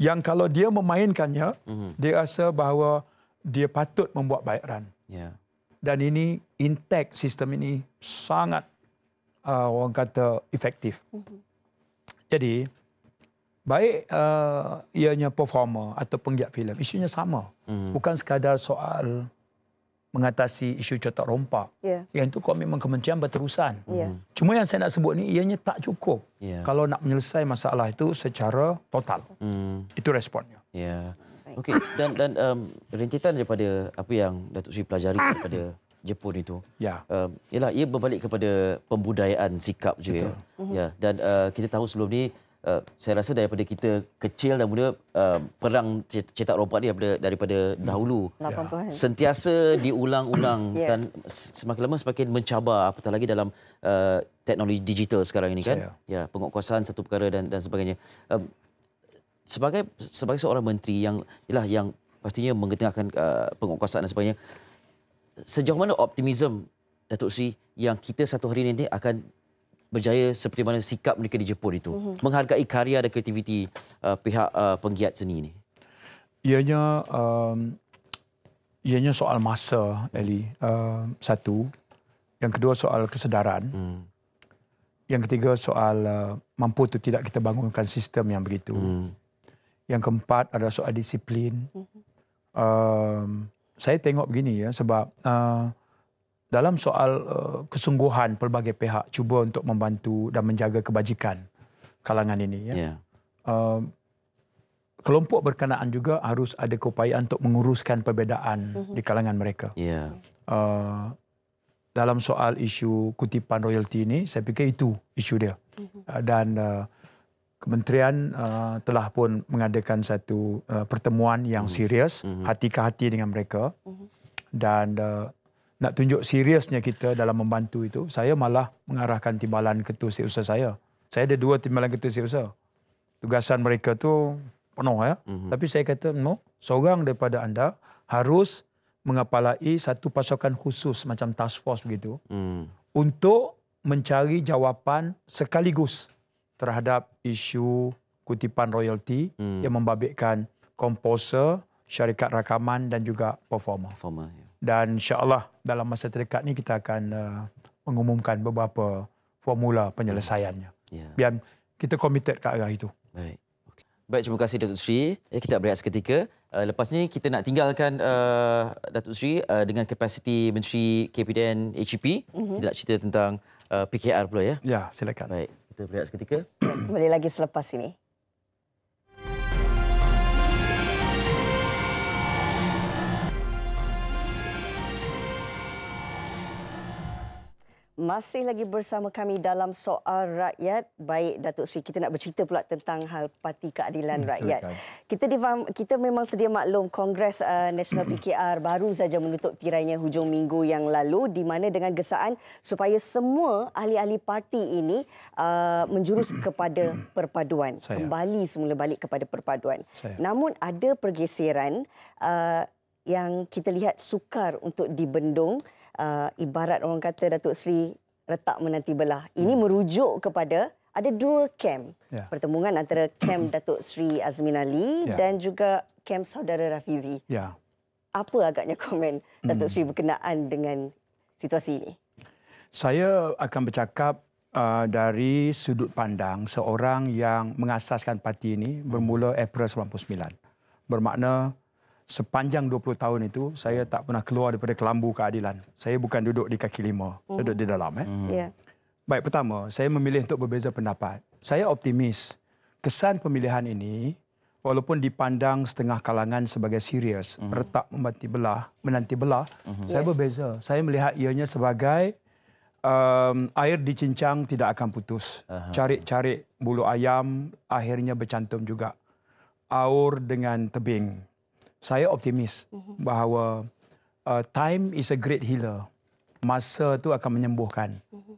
C: yang kalau dia memainkannya hmm. dia rasa bahawa dia patut membuat bayaran yeah. dan ini intact sistem ini sangat uh, orang kata efektif hmm. jadi baik uh, ianya performer atau penggiat filem isunya sama hmm. bukan sekadar soal mengatasi isu cetak rompak yeah. yang itu komitmen kementerian berterusan yeah. Hmm. cuma yang saya nak sebut ni ianya tak cukup yeah. kalau nak menyelesaikan masalah itu secara total hmm. itu responnya
A: ya yeah. okey dan dan um, rentetan daripada apa yang Datuk Sri pelajari daripada *coughs* Jepun itu ya um, ialah ia berbalik kepada pembudayaan sikap juga ya yeah. dan uh, kita tahu sebelum ni Uh, saya rasa daripada kita kecil dan muda uh, perang cetak robot ni daripada daripada dahulu yeah. Hmm. Eh? sentiasa diulang-ulang *coughs* yeah. dan semakin lama semakin mencabar apatah lagi dalam uh, teknologi digital sekarang ini kan ya yeah, penguatkuasaan satu perkara dan dan sebagainya um, sebagai sebagai seorang menteri yang ialah yang pastinya mengetengahkan uh, penguatkuasaan dan sebagainya sejauh mana optimisme Datuk Sri yang kita satu hari nanti akan berjaya seperti mana sikap mereka di Jepun itu uh-huh. menghargai karya dan kreativiti uh, pihak uh, penggiat seni ini.
C: Ianya um, ianya soal masa, Eli. Uh, satu, yang kedua soal kesedaran. Hmm. Yang ketiga soal uh, mampu atau tidak kita bangunkan sistem yang begitu. Hmm. Yang keempat ada soal disiplin. Uh-huh. Um, saya tengok begini ya sebab uh, dalam soal eh, kesungguhan pelbagai pihak cuba untuk membantu dan menjaga kebajikan kalangan ini ya. Yeah. Ya. Uh, Kelompok berkenaan juga harus ada keupayaan untuk menguruskan perbezaan uh-huh. Mhm. di kalangan mereka. Yeah. Ya. Uh, dalam soal isu kutipan royalti ini, saya fikir itu isu dia. Uh-huh. Uh, dan uh, kementerian uh, telah pun mengadakan satu uh, pertemuan yang uh-huh. serius, uh-huh. hati ke hati dengan mereka. Uh-huh. Dan uh, nak tunjuk seriusnya kita dalam membantu itu, saya malah mengarahkan timbalan ketua setiausaha saya. Saya ada dua timbalan ketua setiausaha. Tugasan mereka tu penuh ya. Mm-hmm. Tapi saya kata, no, seorang daripada anda harus mengapalai satu pasukan khusus macam task force begitu
D: mm.
C: untuk mencari jawapan sekaligus terhadap isu kutipan royalty mm. yang membabitkan komposer, syarikat rakaman dan juga performer. performer ya dan insyaallah dalam masa terdekat ni kita akan uh, mengumumkan beberapa formula penyelesaiannya. Yeah. Biar kita komited ke arah itu. Baik.
A: Okay. Baik, terima kasih Datuk Sri. Ya, eh, kita berehat seketika. Uh, lepas ni kita nak tinggalkan uh, Datuk Sri uh, dengan kapasiti Menteri KPDN HEP. Mm-hmm. Kita nak cerita tentang uh, PKR pula ya. Ya, silakan. Baik, kita berehat seketika.
B: Kembali lagi selepas ini. Masih lagi bersama kami dalam soal rakyat. Baik Datuk Sri, kita nak bercerita pula tentang hal Parti Keadilan hmm, Rakyat. Kita difaham, kita memang sedia maklum Kongres uh, Nasional *clears throat* PKR baru saja menutup tirainya hujung minggu yang lalu di mana dengan gesaan supaya semua ahli-ahli parti ini uh, menjurus *clears throat* kepada perpaduan. Saya. Kembali semula balik kepada perpaduan. Saya. Namun ada pergeseran uh, yang kita lihat sukar untuk dibendung uh, ibarat orang kata Datuk Sri retak menanti belah. Ini hmm. merujuk kepada ada dua kem. Ya. Pertemuan antara *coughs* kem Datuk Sri Azmin Ali ya. dan juga kem saudara Rafizi. Ya. Apa agaknya komen hmm. Datuk Sri berkenaan dengan situasi ini?
C: Saya akan bercakap uh, dari sudut pandang seorang yang mengasaskan parti ini bermula April 1999. Bermakna sepanjang 20 tahun itu saya tak pernah keluar daripada kelambu keadilan. Saya bukan duduk di kaki lima, mm-hmm. duduk di dalam eh. Mm-hmm. Yeah. Baik, pertama, saya memilih untuk berbeza pendapat. Saya optimis kesan pemilihan ini walaupun dipandang setengah kalangan sebagai serius, mm-hmm. retak membanti belah, menanti belah, mm-hmm. saya yes. berbeza. Saya melihat ianya sebagai Um, air dicincang tidak akan putus. Aha. Cari-cari bulu ayam akhirnya bercantum juga. Aur dengan tebing. Hmm saya optimis mhm. bahawa uh, time is a great healer. Masa itu akan menyembuhkan. Mhm.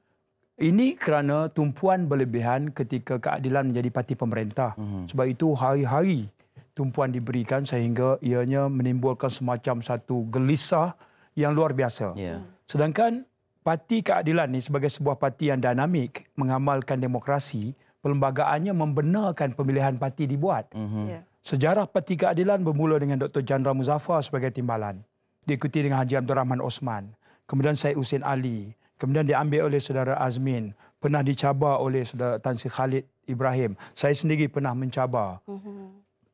C: Ini kerana tumpuan berlebihan ketika keadilan menjadi parti pemerintah. mm Sebab itu hari-hari tumpuan diberikan sehingga ianya menimbulkan semacam satu gelisah yang luar biasa. Ya. Hmm. Sedangkan parti keadilan ni sebagai sebuah parti yang dinamik mengamalkan demokrasi, perlembagaannya membenarkan pemilihan parti dibuat. Mhm. Ya. Sejarah Parti Keadilan bermula dengan Dr. Jandra Muzaffar sebagai timbalan. Diikuti dengan Haji Abdul Rahman Osman. Kemudian Syed Hussein Ali. Kemudian diambil oleh Saudara Azmin. Pernah dicabar oleh Saudara Tan Khalid Ibrahim. Saya sendiri pernah mencabar.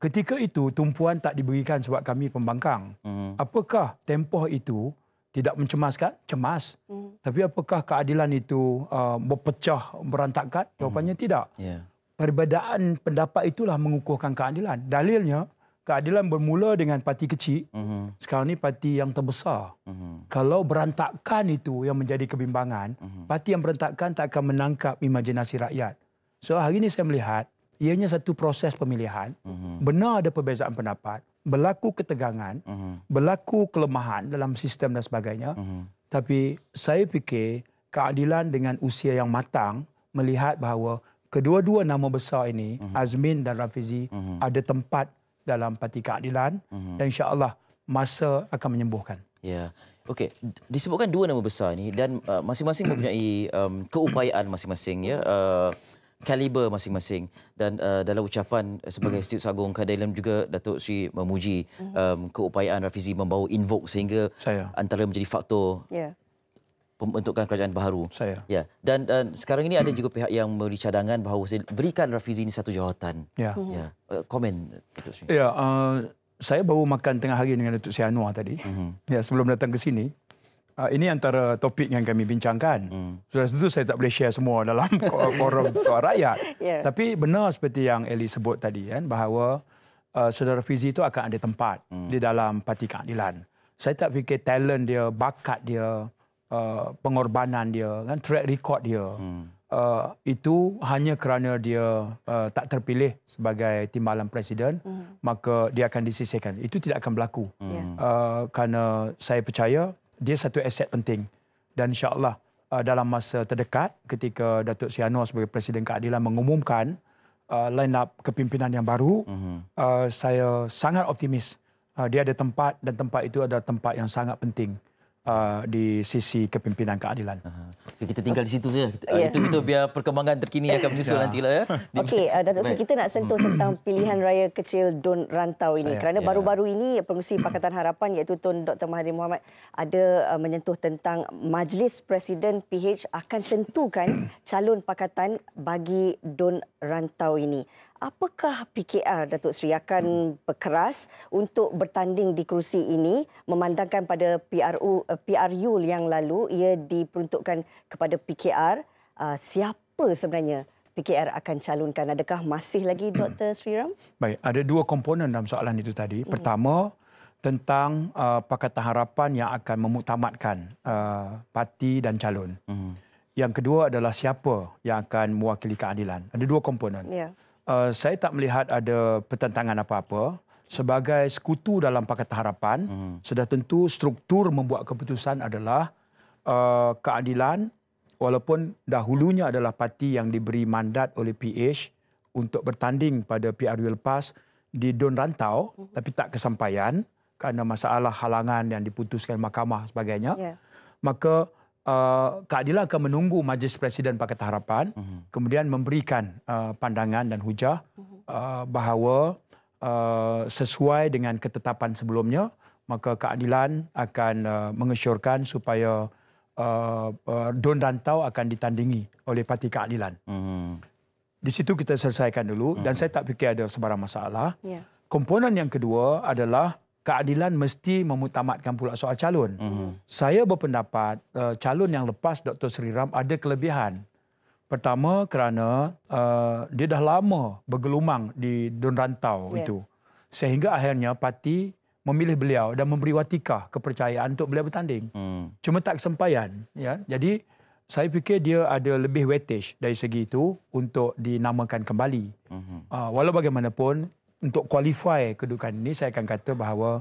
C: Ketika itu, tumpuan tak diberikan sebab kami pembangkang. Mhm. Apakah tempoh itu tidak mencemaskan? Cemas. Mhm. Tapi apakah keadilan itu uh, berpecah, berantakan? Jawapannya mhm. tidak. Yeah perbezaan pendapat itulah mengukuhkan keadilan. Dalilnya, keadilan bermula dengan parti kecil, uh-huh. sekarang ini parti yang terbesar. Uh-huh. Kalau berantakan itu yang menjadi kebimbangan, uh-huh. parti yang berantakan tak akan menangkap imajinasi rakyat. So hari ini saya melihat, ianya satu proses pemilihan, uh-huh. benar ada perbezaan pendapat, berlaku ketegangan, uh-huh. berlaku kelemahan dalam sistem dan sebagainya. Uh-huh. Tapi saya fikir keadilan dengan usia yang matang melihat bahawa kedua-dua nama besar ini uh-huh. Azmin dan Rafizi uh-huh. ada tempat dalam parti keadilan uh-huh. dan insya-Allah masa akan menyembuhkan.
A: Ya. Yeah. Okey, disebutkan dua nama besar ini dan uh, masing-masing mempunyai um, keupayaan masing-masing ya. Uh, kaliber masing-masing dan uh, dalam ucapan sebagai *coughs* Institut sagung Kadailam juga Datuk Sri memuji um, keupayaan Rafizi membawa invoke sehingga Saya. antara menjadi faktor yeah pembentukan kerajaan baru. Saya. Ya. Dan, dan sekarang ini ada juga pihak yang memberi cadangan bahawa berikan Rafizi ini satu jawatan. Ya. ya. Mhm. Uh, komen.
C: Ya, uh, saya baru makan tengah hari dengan Datuk Syed Anwar tadi. Uh-huh. Ya, sebelum datang ke sini. Uh, ini antara topik yang kami bincangkan. Hmm. Sudah tentu saya tak boleh share semua dalam *laughs* forum suara rakyat. Yeah. Tapi benar seperti yang Eli sebut tadi kan bahawa uh, saudara Fizi itu akan ada tempat hmm. di dalam parti keadilan. Saya tak fikir talent dia, bakat dia, uh, pengorbanan dia kan track record dia hmm. uh, itu hanya kerana dia uh, tak terpilih sebagai timbalan presiden hmm. maka dia akan disisihkan itu tidak akan berlaku hmm. Ya. uh, kerana saya percaya dia satu aset penting dan insyaallah uh, dalam masa terdekat ketika Datuk Sri sebagai presiden keadilan mengumumkan uh, line up kepimpinan yang baru hmm. uh, saya sangat optimis uh, dia ada tempat dan tempat itu adalah tempat yang sangat penting uh, di sisi
A: kepimpinan keadilan. Uh-huh. Kita tinggal di situ saja. Yeah. Uh, itu kita biar perkembangan terkini akan menyusul yeah. nantilah ya. Lah, ya.
B: Okey, uh, Datuk Seri, kita nak sentuh tentang pilihan raya kecil Don Rantau ini. Yeah. Kerana yeah. baru-baru ini Pengerusi Pakatan Harapan iaitu Tun Dr. Mahathir Mohamad ada uh, menyentuh tentang Majlis Presiden PH akan tentukan calon pakatan bagi Don Rantau ini. Apakah PKR Datuk Seri akan berkeras untuk bertanding di kerusi ini memandangkan pada PRU eh, PRU yang lalu ia diperuntukkan kepada PKR ah, siapa sebenarnya PKR akan calonkan adakah masih lagi *clears throat* Dr Ram?
C: Baik, ada dua komponen dalam soalan itu tadi. Pertama tentang uh, Pakatan Harapan yang akan memutamatkan uh, parti dan calon. uh Yang kedua adalah siapa yang akan mewakili keadilan. Ada dua komponen. Yeah. Eh, saya tak melihat ada pertentangan apa-apa sebagai sekutu dalam Pakatan Harapan hmm. sudah tentu struktur membuat keputusan adalah uh, keadilan walaupun dahulunya adalah parti yang diberi mandat oleh PH untuk bertanding pada PRU lepas di Don Rantau hmm. tapi tak kesampaian kerana masalah halangan yang diputuskan mahkamah sebagainya yeah. maka uh, keadilan akan menunggu Majlis Presiden Pakat Harapan uh-huh. kemudian memberikan uh, pandangan dan hujah mhm. uh, bahawa uh, sesuai dengan ketetapan sebelumnya maka keadilan akan uh, mengesyorkan supaya uh, uh, Don Rantau akan ditandingi oleh Parti Keadilan. Uh-huh. Di situ kita selesaikan dulu uh-huh. dan saya tak fikir ada sebarang masalah. Yeah. Komponen yang kedua adalah keadilan mesti memutamakan pula soal calon. Mm-hmm. Saya berpendapat uh, calon yang lepas Dr. Sri Ram ada kelebihan. Pertama kerana uh, dia dah lama bergelumang di Dun Rantau yeah. itu. Sehingga akhirnya parti memilih beliau dan memberi watika kepercayaan untuk beliau bertanding. Mm. Cuma tak kesempayan. Ya? Jadi saya fikir dia ada lebih wattage dari segi itu untuk dinamakan kembali. Mm-hmm. Uh, walau bagaimanapun untuk qualify kedudukan ini saya akan kata bahawa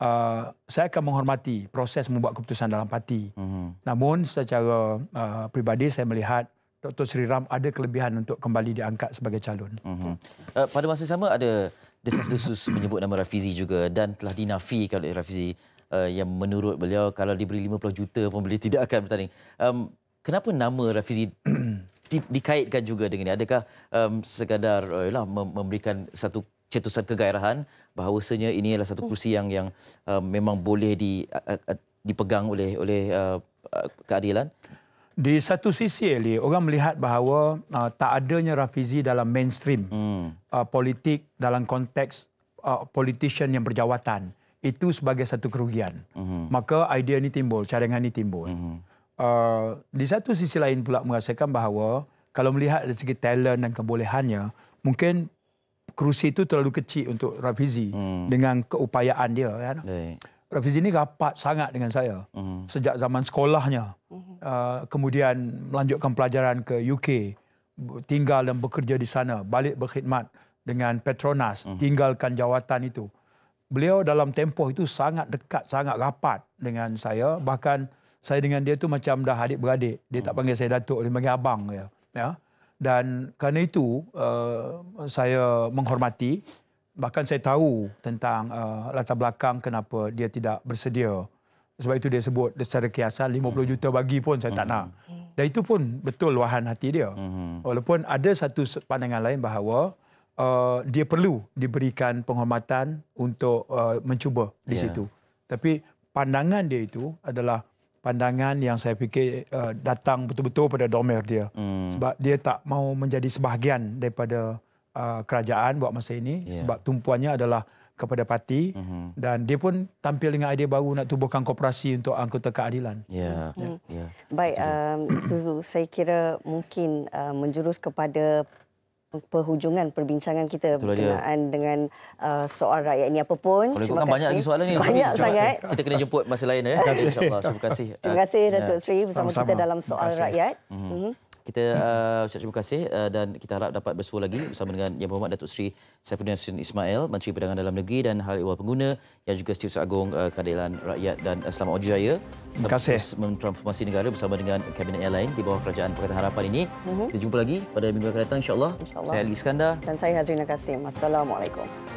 C: uh, saya akan menghormati proses membuat keputusan dalam parti. Uh-huh. Namun secara uh, pribadi saya melihat Dr. Sri Ram ada kelebihan untuk kembali diangkat sebagai calon.
A: Uh-huh. Uh, pada masa sama ada desas-desus *coughs* menyebut nama Rafizi juga dan telah dinafi kalau Rafizi uh, yang menurut beliau kalau diberi 50 juta pun beliau tidak akan bertanding. Um, kenapa nama Rafizi *coughs* di, dikaitkan juga dengan ini? Adakah um, sekadar uh, lah, memberikan satu cetusan kegairahan bahawasanya ini adalah satu hmm. kursi yang yang uh, memang boleh di uh, uh dipegang oleh oleh uh, uh, keadilan
C: di satu sisi Eli orang melihat bahawa uh, tak adanya Rafizi dalam mainstream hmm. uh, politik dalam konteks uh, politician yang berjawatan itu sebagai satu kerugian hmm. maka idea ini timbul cadangan ini timbul hmm. uh, di satu sisi lain pula merasakan bahawa kalau melihat dari segi talent dan kebolehannya mungkin kerusi itu terlalu kecil untuk Rafizi hmm. dengan keupayaan dia kan. Baik. Rafizi ini rapat sangat dengan saya hmm. sejak zaman sekolahnya. Hmm. Uh, kemudian melanjutkan pelajaran ke UK, tinggal dan bekerja di sana, balik berkhidmat dengan Petronas, hmm. tinggalkan jawatan itu. Beliau dalam tempoh itu sangat dekat, sangat rapat dengan saya. Bahkan saya dengan dia tu macam dah adik-beradik. Dia hmm. tak panggil saya datuk, dia panggil abang. Ya. ya? dan kerana itu uh, saya menghormati bahkan saya tahu tentang uh, latar belakang kenapa dia tidak bersedia sebab itu dia sebut secara kiasan 50 hmm. juta bagi pun saya tak hmm. nak dan itu pun betul luahan hati dia hmm. walaupun ada satu pandangan lain bahawa uh, dia perlu diberikan penghormatan untuk uh, mencuba di yeah. situ tapi pandangan dia itu adalah pandangan yang saya fikir uh, datang betul-betul pada domer dia
D: hmm. sebab
C: dia tak mau menjadi sebahagian daripada uh, kerajaan buat masa ini yeah. sebab tumpuannya adalah kepada parti mm-hmm. dan dia pun tampil dengan idea baru nak tubuhkan koperasi untuk angkutan keadilan.
D: Yeah. Yeah. Hmm. Yeah.
B: Baik, um, itu saya kira mungkin uh, menjurus kepada perhujungan perbincangan kita Itulah berkenaan dia. dengan uh, soal rakyat ini apapun. Terima kasih. Banyak lagi soalan ini. Banyak Cuma sangat.
A: Kita kena jemput masa lain. Ya. Terima kasih. Terima kasih Datuk ya. Sri bersama Sama-sama. kita dalam soal rakyat. Mm-hmm kita uh, ucap terima kasih uh, dan kita harap dapat bersua lagi bersama dengan Yang Berhormat Datuk Seri Saifuddin Hassan Ismail, Menteri Perdagangan Dalam Negeri dan Hari Ehwal Pengguna yang juga setius Agong uh, Keadilan Rakyat dan uh, Selamat Ujaya. Terima kasih. Mentransformasi negara bersama dengan Kabinet Airline di bawah Kerajaan Pakatan Harapan ini. Uh-huh. Kita jumpa lagi pada minggu akan datang insya-Allah. Insya saya Ali Iskandar
B: dan saya Hazrina Kasim. Assalamualaikum.